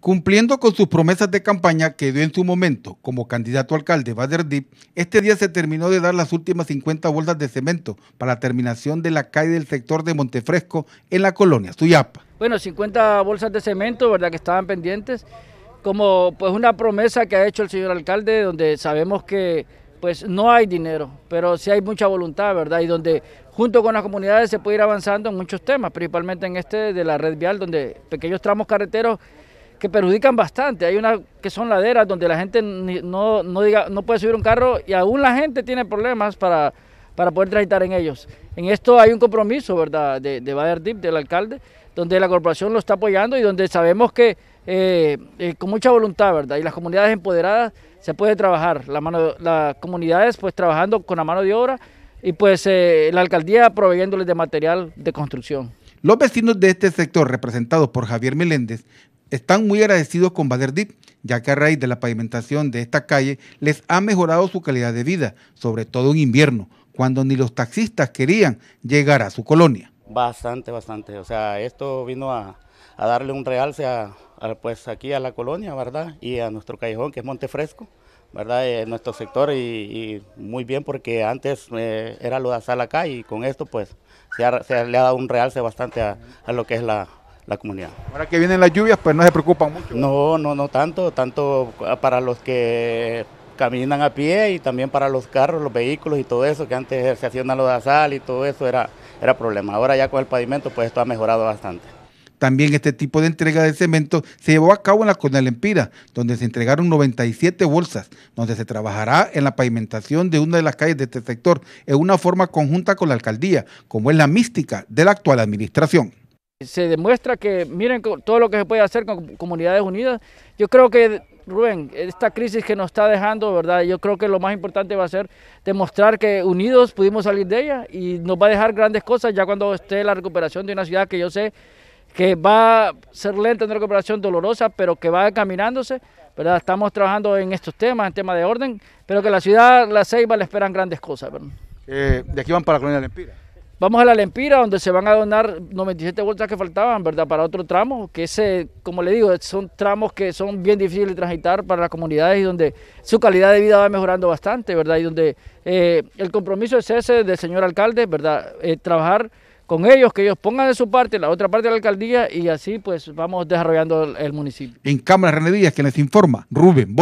Cumpliendo con sus promesas de campaña que dio en su momento como candidato a alcalde Baderdip, este día se terminó de dar las últimas 50 bolsas de cemento para la terminación de la calle del sector de Montefresco en la colonia Suyapa. Bueno, 50 bolsas de cemento, ¿verdad? Que estaban pendientes, como pues una promesa que ha hecho el señor alcalde, donde sabemos que pues no hay dinero, pero sí hay mucha voluntad, ¿verdad? Y donde junto con las comunidades se puede ir avanzando en muchos temas, principalmente en este de la red vial, donde pequeños tramos carreteros que perjudican bastante. Hay unas que son laderas donde la gente no, diga, no puede subir un carro y aún la gente tiene problemas para, para poder transitar en ellos. En esto hay un compromiso, ¿verdad?, de, de Bader del alcalde, donde la corporación lo está apoyando y donde sabemos que eh, eh, con mucha voluntad, ¿verdad? Y las comunidades empoderadas se puede trabajar, la mano, las comunidades pues trabajando con la mano de obra y pues eh, la alcaldía proveyéndoles de material de construcción. Los vecinos de este sector, representados por Javier Meléndez, están muy agradecidos con Baderdip, ya que a raíz de la pavimentación de esta calle les ha mejorado su calidad de vida, sobre todo en invierno, cuando ni los taxistas querían llegar a su colonia. Bastante, bastante. O sea, esto vino a, darle un realce pues aquí a la colonia, ¿verdad? Y a nuestro callejón, que es Monte Fresco. ¿verdad? En eh, nuestro sector y, muy bien porque antes eh, era lo de acá y con esto pues se, le ha dado un realce bastante a lo que es la, la comunidad. Ahora que vienen las lluvias, pues no se preocupan mucho. No, no, no tanto, tanto para los que caminan a pie y también para los carros, los vehículos y todo eso, que antes se hacían una de sal y todo eso era, era problema. Ahora ya con el pavimento, pues esto ha mejorado bastante. También este tipo de entrega de cemento se llevó a cabo en la Cornel Empira, donde se entregaron 97 bolsas, donde se trabajará en la pavimentación de una de las calles de este sector en una forma conjunta con la alcaldía, como es la mística de la actual administración. Se demuestra que miren todo lo que se puede hacer con comunidades unidas. Yo creo que, Rubén, esta crisis que nos está dejando, ¿verdad? Yo creo que lo más importante va a ser demostrar que unidos pudimos salir de ella y nos va a dejar grandes cosas ya cuando esté la recuperación de una ciudad que yo sé que va a ser lenta, una recuperación dolorosa, pero que va caminándose. ¿verdad? Estamos trabajando en estos temas, en temas de orden, pero que la ciudad, la Ceiba, le esperan grandes cosas. Eh, de aquí van para la colonia Lempira. Vamos a la Lempira, donde se van a donar 97 vueltas que faltaban, ¿verdad? Para otro tramo, que ese, como le digo, son tramos que son bien difíciles de transitar para las comunidades y donde su calidad de vida va mejorando bastante, ¿verdad? Y donde eh, el compromiso es ese del señor alcalde, ¿verdad? Eh, trabajar con ellos, que ellos pongan de su parte, la otra parte de la alcaldía y así pues vamos desarrollando el, municipio. En Cámara René Díaz, que les informa, Rubén.